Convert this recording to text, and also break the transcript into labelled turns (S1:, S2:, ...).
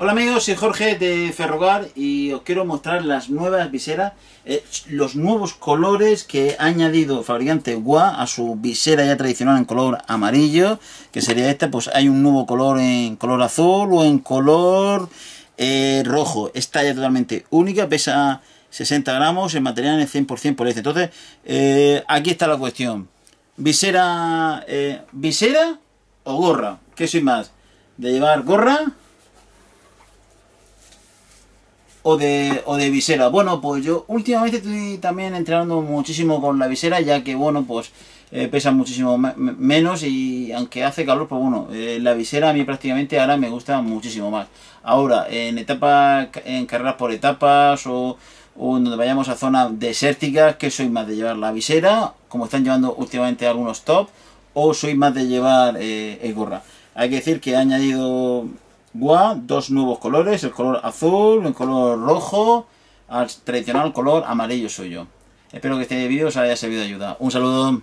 S1: Hola amigos, soy Jorge de Ferrogar y os quiero mostrar las nuevas viseras, eh, los nuevos colores que ha añadido fabricante Gua a su visera ya tradicional en color amarillo, que sería esta, pues hay un nuevo color en color azul o en color eh, rojo. Esta ya totalmente única, pesa 60 gramos, el material es 100% poliéster. Entonces, eh, aquí está la cuestión. Visera, visera o gorra, ¿qué soy más? ¿De llevar gorra? o de, o de visera. Bueno, pues yo últimamente estoy también entrenando muchísimo con la visera, ya que, bueno, pues eh, pesa muchísimo menos y aunque hace calor, pues bueno, eh, la visera a mí prácticamente ahora me gusta muchísimo más. Ahora, en etapas, en carreras por etapas o, donde vayamos a zonas desérticas, que soy más de llevar la visera, como están llevando últimamente algunos top, o soy más de llevar eh, el gorra. Hay que decir que he añadido gua, dos nuevos colores, el color azul, el color rojo, al tradicional color amarillo suyo. Espero que este vídeo os haya servido de ayuda. Un saludo.